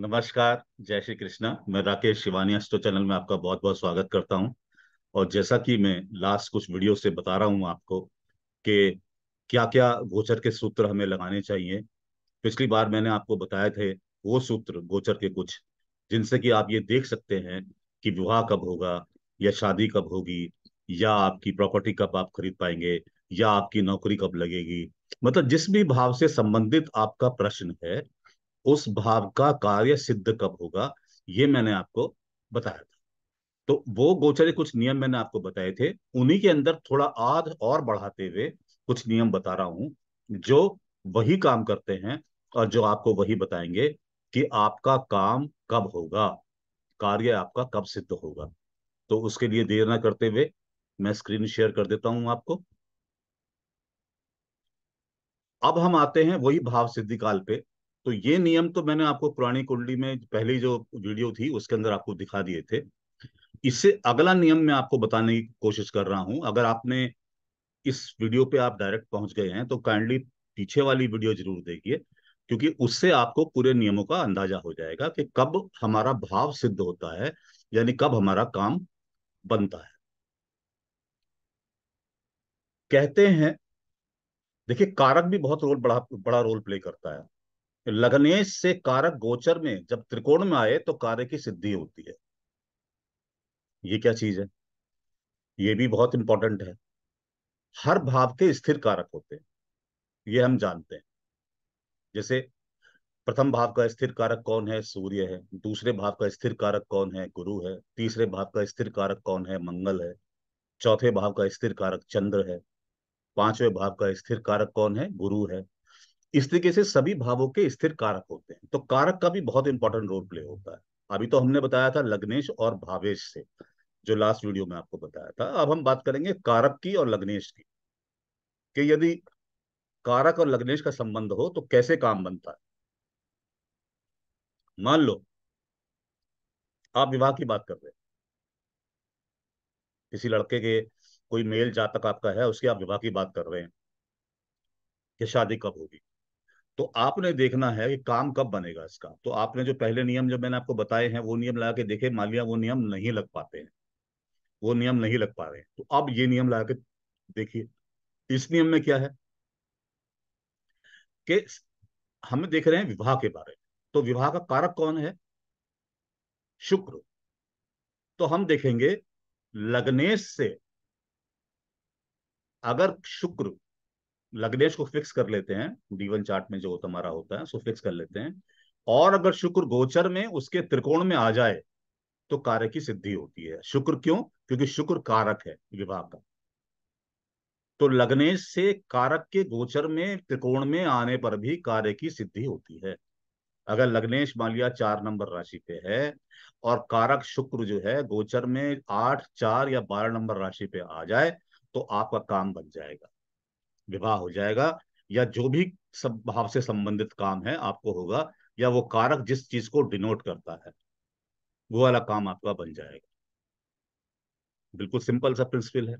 नमस्कार जय श्री कृष्णा मैं राकेश शिवानी अस्टो चैनल में आपका बहुत बहुत स्वागत करता हूं और जैसा कि मैं लास्ट कुछ वीडियो से बता रहा हूं आपको कि क्या क्या गोचर के सूत्र हमें लगाने चाहिए पिछली बार मैंने आपको बताए थे वो सूत्र गोचर के कुछ जिनसे कि आप ये देख सकते हैं कि विवाह कब होगा या शादी कब होगी या आपकी प्रॉपर्टी कब आप खरीद पाएंगे या आपकी नौकरी कब लगेगी मतलब जिस भी भाव से संबंधित आपका प्रश्न है उस भाव का कार्य सिद्ध कब होगा ये मैंने आपको बताया था तो वो गोचरे कुछ नियम मैंने आपको बताए थे उन्हीं के अंदर थोड़ा आध और बढ़ाते हुए कुछ नियम बता रहा हूं जो वही काम करते हैं और जो आपको वही बताएंगे कि आपका काम कब होगा कार्य आपका कब सिद्ध होगा तो उसके लिए देर ना करते हुए मैं स्क्रीन शेयर कर देता हूं आपको अब हम आते हैं वही भाव सिद्धिकाल पे तो ये नियम तो मैंने आपको पुरानी कुंडली में पहली जो वीडियो थी उसके अंदर आपको दिखा दिए थे इससे अगला नियम मैं आपको बताने की कोशिश कर रहा हूं अगर आपने इस वीडियो पे आप डायरेक्ट पहुंच गए हैं तो काइंडली पीछे वाली वीडियो जरूर देखिए क्योंकि उससे आपको पूरे नियमों का अंदाजा हो जाएगा कि कब हमारा भाव सिद्ध होता है यानी कब हमारा काम बनता है कहते हैं देखिए कारक भी बहुत रोल बड़ा बड़ा रोल प्ले करता है लग्नेश से कारक गोचर में जब त्रिकोण में आए तो कार्य की सिद्धि होती है ये क्या चीज है ये भी बहुत इंपॉर्टेंट है हर भाव के स्थिर कारक होते हैं ये हम जानते हैं जैसे प्रथम भाव का स्थिर कारक कौन है सूर्य है दूसरे भाव का स्थिर कारक कौन है गुरु है तीसरे भाव का स्थिर कारक कौन है मंगल है चौथे भाव का स्थिर कारक चंद्र है पांचवें भाव का स्थिर कारक कौन है गुरु है इस तरीके से सभी भावों के स्थिर कारक होते हैं तो कारक का भी बहुत इंपॉर्टेंट रोल प्ले होता है अभी तो हमने बताया था लग्नेश और भावेश से जो लास्ट वीडियो में आपको बताया था अब हम बात करेंगे कारक की और लग्नेश की कि यदि कारक और लग्नेश का संबंध हो तो कैसे काम बनता है मान लो आप विवाह की बात कर रहे हैं किसी लड़के के कोई मेल जातक आपका है उसकी आप विवाह की बात कर रहे हैं कि शादी कब होगी तो आपने देखना है कि काम कब बनेगा इसका तो आपने जो पहले नियम जो मैंने आपको बताए हैं वो नियम लगा के देखे मान लिया वो नियम नहीं लग पाते हैं वो नियम नहीं लग पा रहे हैं तो अब ये नियम लगा के देखिए इस नियम में क्या है कि हम देख रहे हैं विवाह के बारे में तो विवाह का कारक कौन है शुक्र तो हम देखेंगे लग्नेश से अगर शुक्र लग्नेश को फिक्स कर लेते हैं डीवन चार्ट में जो हमारा होता है सो फिक्स कर लेते हैं और अगर शुक्र गोचर में उसके त्रिकोण में आ जाए तो कार्य की सिद्धि होती है शुक्र क्यों क्योंकि शुक्र कारक है विवाह का तो लग्नेश से कारक के गोचर में त्रिकोण में आने पर भी कार्य की सिद्धि होती है अगर लग्नेश मान लिया चार नंबर राशि पे है और कारक शुक्र जो है गोचर में आठ चार या बारह नंबर राशि पे आ जाए तो आपका काम बन जाएगा विवाह हो जाएगा या जो भी सब भाव से संबंधित काम है आपको होगा या वो कारक जिस चीज को डिनोट करता है वो वाला काम आपका बन जाएगा बिल्कुल सिंपल सा प्रिंसिपल है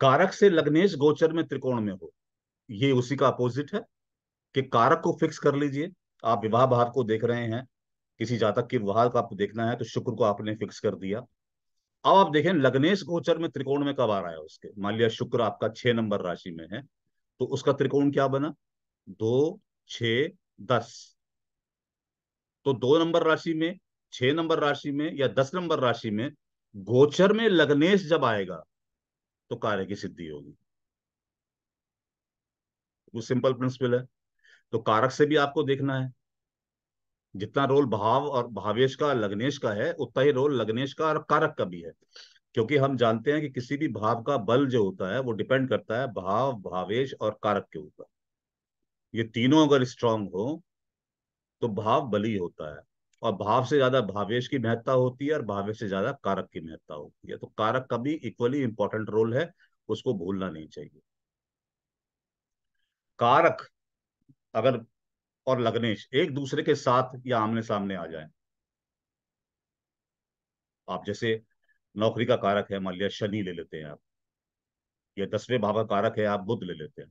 कारक से लग्नेश गोचर में त्रिकोण में हो ये उसी का अपोजिट है कि कारक को फिक्स कर लीजिए आप विवाह भाव को देख रहे हैं किसी जातक के विवाह का आपको देखना है तो शुक्र को आपने फिक्स कर दिया अब आप देखें लग्नेश गोचर में त्रिकोण में कब आ रहा है उसके मान लिया शुक्र आपका छह नंबर राशि में है तो उसका त्रिकोण क्या बना दो छ दस तो दो नंबर राशि में छह नंबर राशि में या दस नंबर राशि में गोचर में लग्नेश जब आएगा तो कार्य की सिद्धि होगी वो सिंपल प्रिंसिपल है तो कारक से भी आपको देखना है जितना रोल भाव और भावेश का लग्नेश का है उतना ही रोल लग्नेश का और कारक का भी है क्योंकि हम जानते हैं कि किसी भी भाव का बल जो होता है वो डिपेंड करता है भाव भावेश और कारक के ऊपर ये तीनों अगर स्ट्रांग हो तो भाव बली होता है और भाव से ज्यादा भावेश की महत्ता होती है और भावेश से ज्यादा कारक की महत्ता होती है तो कारक का भी इक्वली इंपॉर्टेंट रोल है उसको भूलना नहीं चाहिए कारक अगर और लग्नेश एक दूसरे के साथ या आमने सामने आ जाए आप जैसे नौकरी का कारक है मान लिया शनि ले लेते हैं आप या दसवें भाव का कारक है आप बुद्ध ले लेते हैं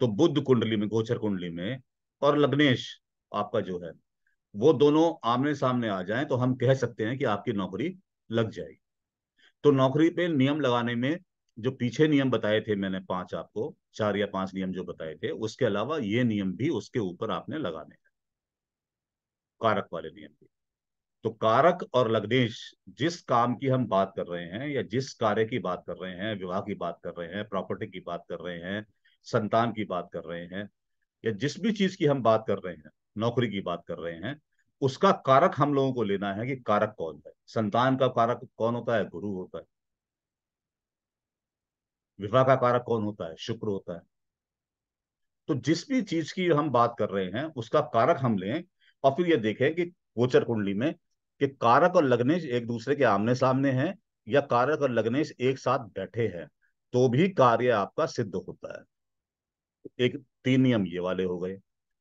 तो बुद्ध कुंडली में गोचर कुंडली में और लग्नेश आपका जो है वो दोनों आमने सामने आ जाएं तो हम कह सकते हैं कि आपकी नौकरी लग जाएगी तो नौकरी पे नियम लगाने में जो पीछे नियम बताए थे मैंने पांच आपको चार या पांच नियम जो बताए थे उसके अलावा ये नियम भी उसके ऊपर आपने लगाने हैं कारक वाले नियम भी तो कारक और लग्नेश जिस काम की हम बात कर रहे हैं या जिस कार्य की बात कर रहे हैं विवाह की बात कर रहे हैं प्रॉपर्टी की बात कर रहे हैं संतान की बात कर रहे हैं या जिस भी चीज की हम बात कर रहे हैं नौकरी की बात कर रहे हैं उसका कारक हम लोगों को लेना है कि कारक कौन है संतान का कारक कौन होता है गुरु होता है विवाह का कारक कौन होता है शुक्र होता है तो जिस भी चीज की हम बात कर रहे हैं उसका कारक हम लें और फिर ये देखें कि गोचर कुंडली में कि कारक और लग्नेश एक दूसरे के आमने सामने हैं या कारक और लग्नेश एक साथ बैठे हैं तो भी कार्य आपका सिद्ध होता है एक तीन नियम ये वाले हो गए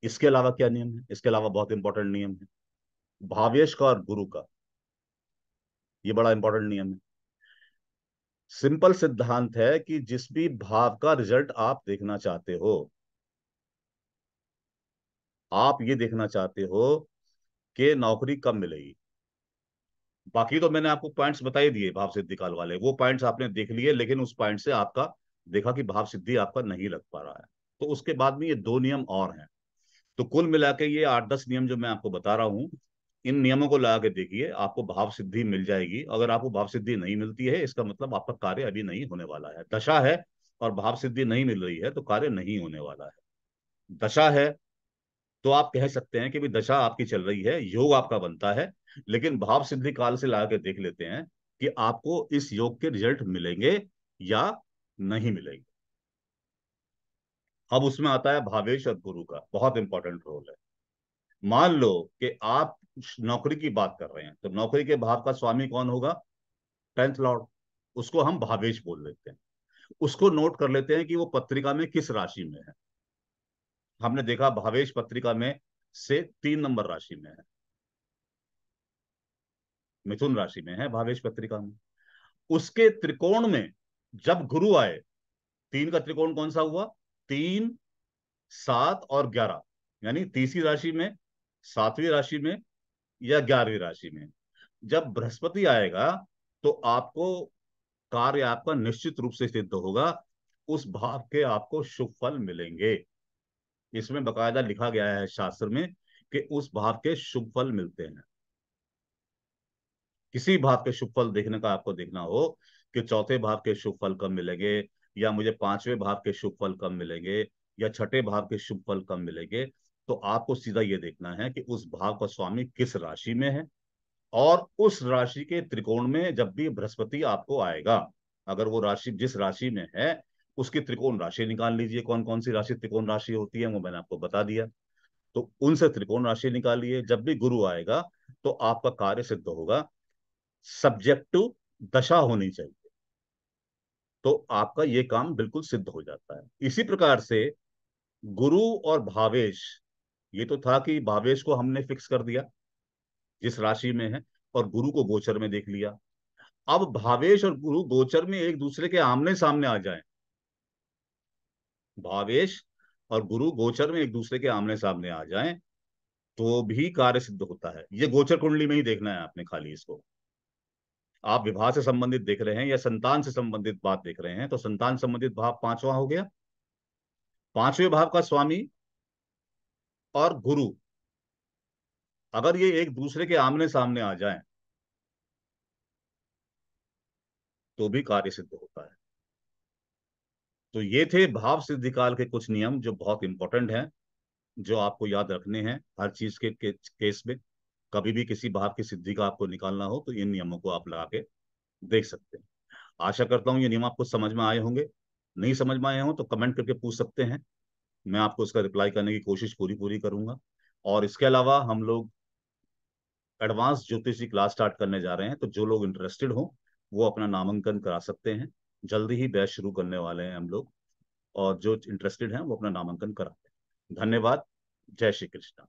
इसके अलावा क्या नियम है इसके अलावा बहुत इंपॉर्टेंट नियम है भावेश का और गुरु का ये बड़ा इंपॉर्टेंट नियम है सिंपल सिद्धांत है कि जिस भी भाव का रिजल्ट आप देखना चाहते हो आप ये देखना चाहते हो कि नौकरी कब मिलेगी बाकी तो मैंने आपको पॉइंट्स ही दिए भाव सिद्धि काल वाले वो पॉइंट्स आपने देख लिए लेकिन उस पॉइंट से आपका देखा कि भाव सिद्धि आपका नहीं लग पा रहा है तो उसके बाद में ये दो नियम और हैं तो कुल मिला के ये आठ दस नियम जो मैं आपको बता रहा हूं इन नियमों को लगा के देखिए आपको भाव सिद्धि मिल जाएगी अगर आपको भाव सिद्धि नहीं मिलती है इसका मतलब आपका कार्य अभी नहीं होने वाला है दशा है और भाव सिद्धि नहीं मिल रही है तो कार्य नहीं होने वाला है दशा है तो आप कह सकते हैं कि भी दशा आपकी चल रही है योग आपका बनता है लेकिन भाव सिद्धि काल से लगा के देख लेते हैं कि आपको इस योग के रिजल्ट मिलेंगे या नहीं मिलेंगे अब उसमें आता है भावेश और गुरु का बहुत इंपॉर्टेंट रोल है मान लो कि आप नौकरी की बात कर रहे हैं तो नौकरी के भाव का स्वामी कौन होगा टेंथ लॉर्ड उसको हम भावेश बोल लेते हैं उसको नोट कर लेते हैं कि वो पत्रिका में किस राशि में है हमने देखा भावेश पत्रिका में से तीन नंबर राशि में है मिथुन राशि में है भावेश पत्रिका में उसके त्रिकोण में जब गुरु आए तीन का त्रिकोण कौन सा हुआ तीन सात और ग्यारह यानी तीसरी राशि में सातवीं राशि में या ग्यारहवीं राशि में जब बृहस्पति आएगा तो आपको कार्य आपका निश्चित रूप से सिद्ध होगा उस भाव के आपको शुभ फल मिलेंगे इसमें बकायदा लिखा गया है शास्त्र में कि उस भाव के शुभ फल मिलते हैं किसी भाव के शुभ फल देखने का आपको देखना हो कि चौथे भाव के शुभ फल कब मिलेंगे या मुझे पांचवें भाव के शुभ फल कब मिलेंगे या छठे भाव के शुभ फल कम मिलेंगे तो आपको सीधा ये देखना है कि उस भाव का स्वामी किस राशि में है और उस राशि के त्रिकोण में जब भी बृहस्पति आपको आएगा अगर वो राशि जिस राशि में है उसकी त्रिकोण राशि निकाल लीजिए कौन कौन सी राशि त्रिकोण राशि होती है वो मैंने आपको बता दिया तो उनसे त्रिकोण राशि निकालिए जब भी गुरु आएगा तो आपका कार्य सिद्ध होगा सब्जेक्ट टू दशा होनी चाहिए तो आपका ये काम बिल्कुल सिद्ध हो जाता है इसी प्रकार से गुरु और भावेश ये तो था कि भावेश को हमने फिक्स कर दिया जिस राशि में है और गुरु को गोचर में देख लिया अब भावेश और गुरु गोचर में एक दूसरे के आमने सामने आ जाए भावेश और गुरु गोचर में एक दूसरे के आमने सामने आ जाए तो भी कार्य सिद्ध होता है ये गोचर कुंडली में ही देखना है आपने खाली इसको आप विवाह से संबंधित देख रहे हैं या संतान से संबंधित बात देख रहे हैं तो संतान संबंधित भाव पांचवा हो गया पांचवें भाव का स्वामी और गुरु अगर ये एक दूसरे के आमने सामने आ जाए तो भी कार्य सिद्ध होता है तो ये थे भाव सिद्धि काल के कुछ नियम जो बहुत इंपॉर्टेंट हैं जो आपको याद रखने हैं हर चीज के, के केस में कभी भी किसी भाव की सिद्धि का आपको निकालना हो तो इन नियमों को आप लगा के देख सकते हैं आशा करता हूं ये नियम आपको समझ में आए होंगे नहीं समझ में आए हों तो कमेंट करके पूछ सकते हैं मैं आपको इसका रिप्लाई करने की कोशिश पूरी पूरी करूंगा और इसके अलावा हम लोग एडवांस ज्योतिष की क्लास स्टार्ट करने जा रहे हैं तो जो लोग इंटरेस्टेड हों वो अपना नामांकन करा सकते हैं जल्दी ही बैच शुरू करने वाले हैं हम लोग और जो इंटरेस्टेड हैं वो अपना नामांकन कराते हैं धन्यवाद जय श्री कृष्णा